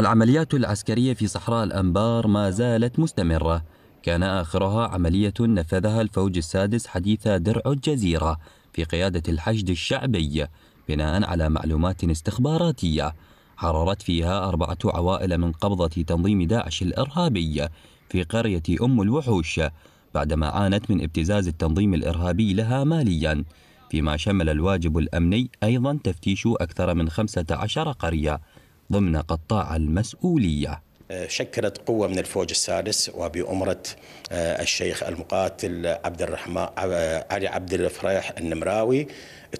العمليات العسكرية في صحراء الأنبار ما زالت مستمرة كان آخرها عملية نفذها الفوج السادس حديث درع الجزيرة في قيادة الحشد الشعبي بناء على معلومات استخباراتية حررت فيها أربعة عوائل من قبضة تنظيم داعش الإرهابي في قرية أم الوحوش بعدما عانت من ابتزاز التنظيم الإرهابي لها مالياً فيما شمل الواجب الأمني أيضا تفتيش أكثر من 15 قرية ضمن قطاع المسؤوليه آه، شكلت قوة من الفوج السادس وبأمرة آه، الشيخ المقاتل عبد الرحمن آه، علي عبد الفريح النمراوي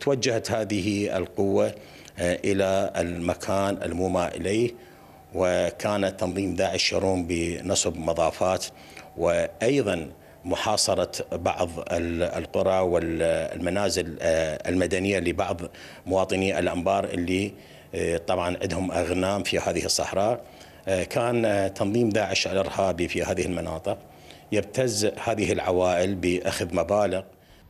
توجهت هذه القوة إلى المكان المومى إليه وكان تنظيم داعش يروم بنصب مضافات وأيضا محاصرة بعض القرى والمنازل آه، المدنية لبعض مواطني الأنبار اللي آه، طبعا عندهم أغنام في هذه الصحراء آه، كان تنظيم داعش الإرهابي في هذه المناطق يبتز هذه العوائل بأخذ مبالغ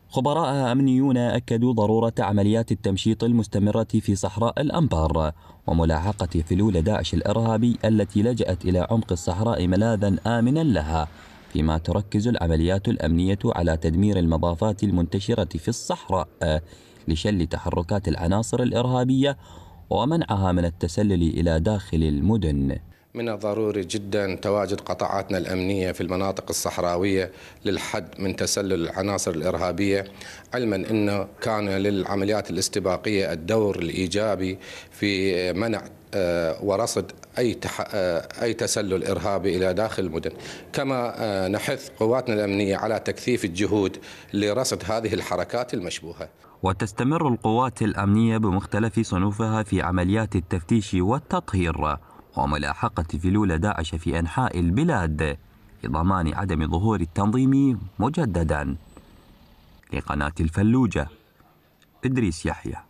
خبراء أمنيون أكدوا ضرورة عمليات التمشيط المستمرة في صحراء الأنبار وملاحقة فلول داعش الإرهابي التي لجأت إلى عمق الصحراء ملاذا آمنا لها فيما تركز العمليات الأمنية على تدمير المضافات المنتشرة في الصحراء آه، لشل تحركات العناصر الإرهابية ومنعها من التسلل إلى داخل المدن من الضروري جدا تواجد قطاعاتنا الامنيه في المناطق الصحراويه للحد من تسلل العناصر الارهابيه علما انه كان للعمليات الاستباقيه الدور الايجابي في منع آه، ورصد اي تح... آه، اي تسلل ارهابي الى داخل المدن، كما آه، نحث قواتنا الامنيه على تكثيف الجهود لرصد هذه الحركات المشبوهه. وتستمر القوات الامنيه بمختلف صنوفها في عمليات التفتيش والتطهير وملاحقة فلول داعش في أنحاء البلاد لضمان عدم ظهور التنظيم مجددا لقناة الفلوجة إدريس يحيى